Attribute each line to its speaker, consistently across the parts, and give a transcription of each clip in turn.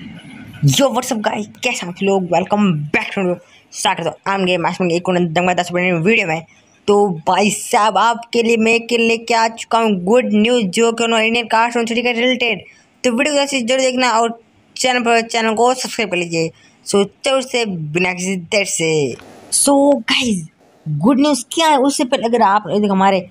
Speaker 1: यो WhatsApp guys कैसे आप लोग वेलकम बैक टू स्टार्ट आम गेम आसमान एक दंगा दस मिनट वीडियो में तो भाई साहब आपके लिए मैं के लिए क्या आ चुका हूँ गुड न्यूज़ जो कि उन्होंने इंडियन कार्टून छुट्टी के रिलेटेड तो वीडियो को जरूर देखना और चैनल पर चैनल को सब्सक्राइब कर लीजिए सो चलो से बिना किसी देर से सो गाइज गुड न्यूज़ क्या है उससे पहले अगर आप देखो हमारे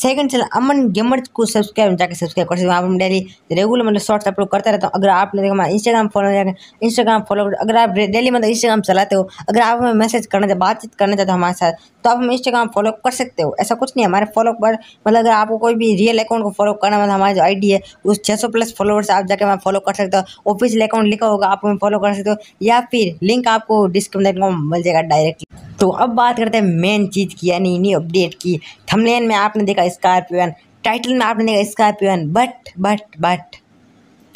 Speaker 1: सेकंड चैनल अमन गेमर को सब्सक्राइब जाकर सब्सक्राइब कर सकते हैं आप डेली रेगुलर मतलब शॉर्ट्स अपलोड करता रहता हूँ अगर आपने देखा मैं इंस्टाग्राम फॉलो जाकर इंस्टाग्राम फॉलो कर अगर आप डेली मतलब इंस्टाग्राम चलाते हो अगर आप हमें मैसेज करना चाहते बातचीत करना चाहते हो हमारे साथ तो आप हम इंस्टाग्राम फॉलो कर सकते हो ऐसा कुछ नहीं हमारे फॉलो पर मतलब अगर आपको कोई भी रियल अकाउंट को फॉलो करना मतलब हमारा जो आई है उस छः सौ प्लस फॉलोअर्स आप जाकर हमें फॉलो कर सकते हो ऑफिशियल अकाउंट लिखा होगा आप हमें फॉलो कर सकते हो या फिर लिंक आपको डिस्क्रिप्शन मिल जाएगा डायरेक्टली तो अब बात करते हैं मेन चीज़ की यानी न्यू अपडेट की थमलेन में आपने देखा स्कॉर्पियन टाइटल में आपने देखा स्कॉर्पियन बट बट बट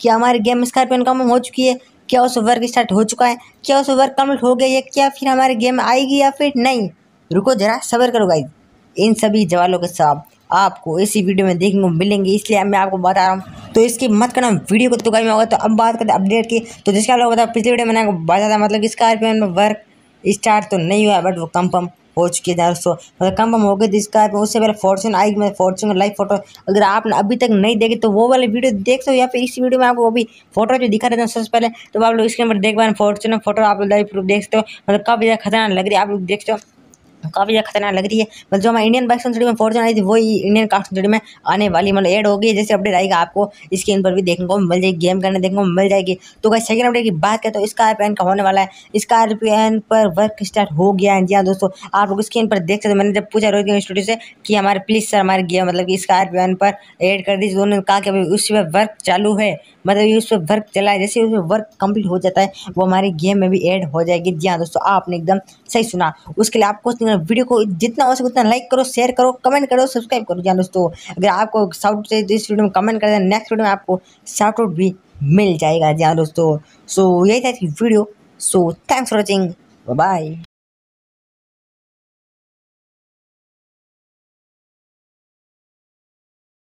Speaker 1: क्या हमारे गेम में स्कॉर्पियन कम हो चुकी है क्या उस वर्क स्टार्ट हो चुका है क्या उस वर्क कम्प्लीट हो गया है क्या फिर हमारे गेम आएगी या फिर नहीं रुको जरा सबर करो गाइज इन सभी जवालों के साथ आपको इसी वीडियो में देखने को मिलेंगे इसलिए मैं आपको बता रहा हूँ तो इसकी मत करना वीडियो को तो कहीं होगा तो अब बात करते अपडेट की तो जिसका लोग बताओ पिछले वीडियो मैंने आपको बताया था मतलब स्कॉर्पियन में वर्क स्टार्ट तो नहीं हुआ बट वो कंफर्म हो चुकी है दोस्तों अगर कंफर्म हो गए तो इसका उससे पहले फॉर्चून आएगी मैं फॉर्चून लाइव फोटो अगर आपने अभी तक नहीं देखी तो वो वाली वीडियो देख सो हो या फिर इस वीडियो में आपको वो भी फोटो जो दिखा देता हैं सबसे पहले तो आप लोग इसके ऊपर देख पाए फॉर्चून फोटो आप लोग लाइव प्रूफ देख सकते हो मतलब काफ़ी ज़्यादा खतरनाक लग रही है आप लोग देख हो काफ़ी ज़्यादा खतरनाक लग रही है मतलब जो हमारे इंडियन बाइक में फॉर्चुन आई थी वही इंडियन कार सेंचुरी में आने वाली मतलब ऐड होगी जैसे अपडेट आएगा आपको स्क्रीन पर भी देखने को मिल जाएगी गेम करने देखने को मिल जाएगी तो अगर सेकंड अपडेट की बात करें तो स्कार्पियन का होने वाला है स्कार्पियन पर वर्क स्टार्ट हो गया है जी हाँ दोस्तों आप लोग स्क्रीन पर देख सकते मैंने जब पूछा रोहित स्टूडियो से कि हमारे प्लीज़ सर हमारे गेम मतलब कि स्कार्पियन पर एड कर दीजिए तो उन्होंने कहा कि अभी उस पर वर्क चालू है मतलब उस पर वर्क चला है जैसे उस पर वर्क कंप्लीट हो जाता है वो हमारी गेम में भी ऐड हो जाएगी जी हाँ दोस्तों आपने एकदम सही सुना उसके लिए आपको वीडियो को जितना हो सके उतना लाइक करो शेयर करो कमेंट करो सब्सक्राइब करो जान दोस्तों अगर आपको साउट से इस वीडियो में कमेंट कर देना नेक्स्ट वीडियो में आपको शाउट आउट भी मिल जाएगा जान दोस्तों सो यही था video so thanks for watching bye